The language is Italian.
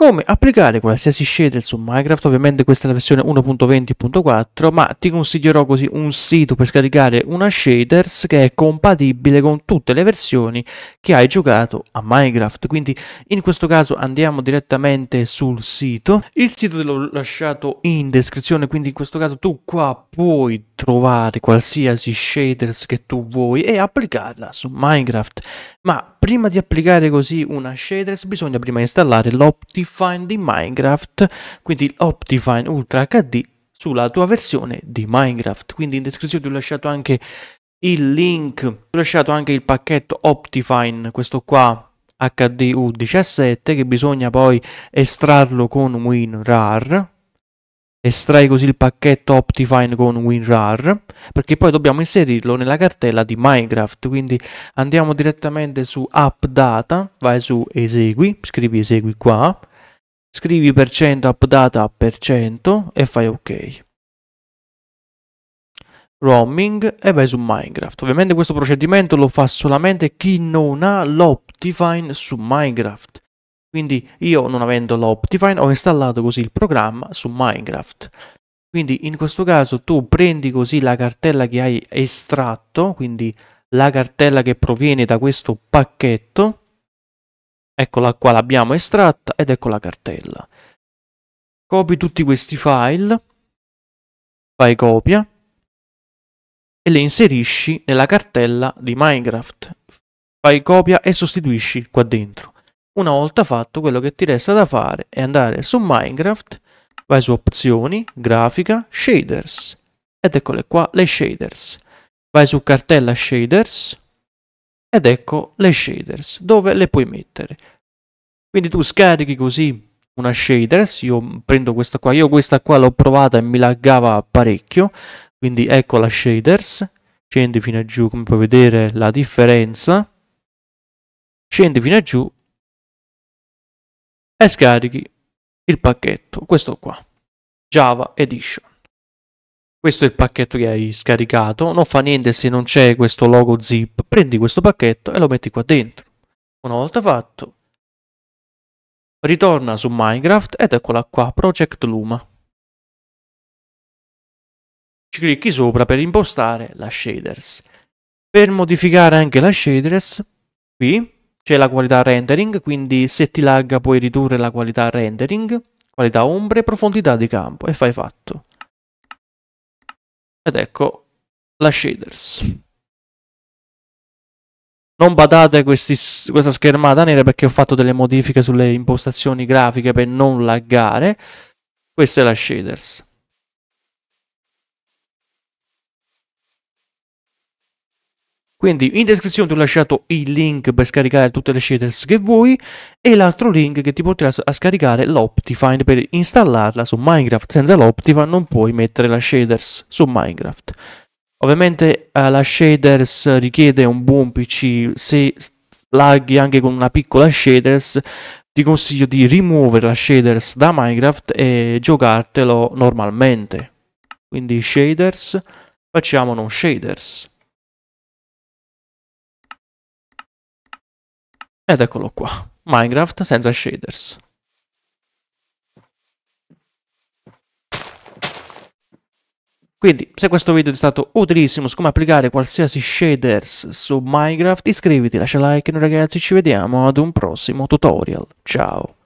come applicare qualsiasi shader su Minecraft, ovviamente questa è la versione 1.20.4, ma ti consiglierò così un sito per scaricare una shaders che è compatibile con tutte le versioni che hai giocato a Minecraft. Quindi in questo caso andiamo direttamente sul sito, il sito te l'ho lasciato in descrizione, quindi in questo caso tu qua puoi trovare qualsiasi shaders che tu vuoi e applicarla su Minecraft. Ma prima di applicare così una shaders bisogna prima installare l'Optifine Optifine di Minecraft, quindi Optifine Ultra HD sulla tua versione di Minecraft. Quindi in descrizione ti ho lasciato anche il link, ho lasciato anche il pacchetto Optifine, questo qua HDU17 che bisogna poi estrarlo con WinRAR. Estrai così il pacchetto Optifine con WinRAR perché poi dobbiamo inserirlo nella cartella di Minecraft. Quindi andiamo direttamente su App Data, vai su Esegui, scrivi Esegui qua scrivi per cento updata per cento e fai ok roaming e vai su Minecraft. Ovviamente questo procedimento lo fa solamente chi non ha l'Optifine su Minecraft. Quindi io non avendo l'Optifine ho installato così il programma su Minecraft. Quindi in questo caso tu prendi così la cartella che hai estratto, quindi la cartella che proviene da questo pacchetto Eccola qua, l'abbiamo estratta ed ecco la cartella. Copi tutti questi file, fai copia e le inserisci nella cartella di Minecraft. Fai copia e sostituisci qua dentro. Una volta fatto, quello che ti resta da fare è andare su Minecraft, vai su opzioni, grafica, shaders. Ed eccole qua le shaders. Vai su cartella shaders ed ecco le shaders dove le puoi mettere. Quindi tu scarichi così una shaders, io prendo questa qua, io questa qua l'ho provata e mi laggava parecchio, quindi ecco la shaders, scendi fino a giù come puoi vedere la differenza, scendi fino a giù e scarichi il pacchetto, questo qua, Java Edition questo è il pacchetto che hai scaricato, non fa niente se non c'è questo logo zip, prendi questo pacchetto e lo metti qua dentro. Una volta fatto, ritorna su Minecraft ed eccola qua, Project Luma. Ci clicchi sopra per impostare la shaders. Per modificare anche la shaders, qui c'è la qualità rendering, quindi se ti lagga puoi ridurre la qualità rendering, qualità ombre, profondità di campo e fai fatto ed ecco la shaders non badate questi, questa schermata nera perché ho fatto delle modifiche sulle impostazioni grafiche per non laggare questa è la shaders Quindi in descrizione ti ho lasciato il link per scaricare tutte le shaders che vuoi e l'altro link che ti porterà a scaricare l'Optifine per installarla su Minecraft. Senza l'Optifine non puoi mettere la shaders su Minecraft. Ovviamente eh, la shaders richiede un buon PC, se laghi anche con una piccola shaders ti consiglio di rimuovere la shaders da Minecraft e giocartelo normalmente. Quindi shaders, facciamo non shaders. Ed eccolo qua, Minecraft senza shaders. Quindi, se questo video ti è stato utilissimo su come applicare qualsiasi shaders su Minecraft, iscriviti, lascia like noi ragazzi ci vediamo ad un prossimo tutorial. Ciao!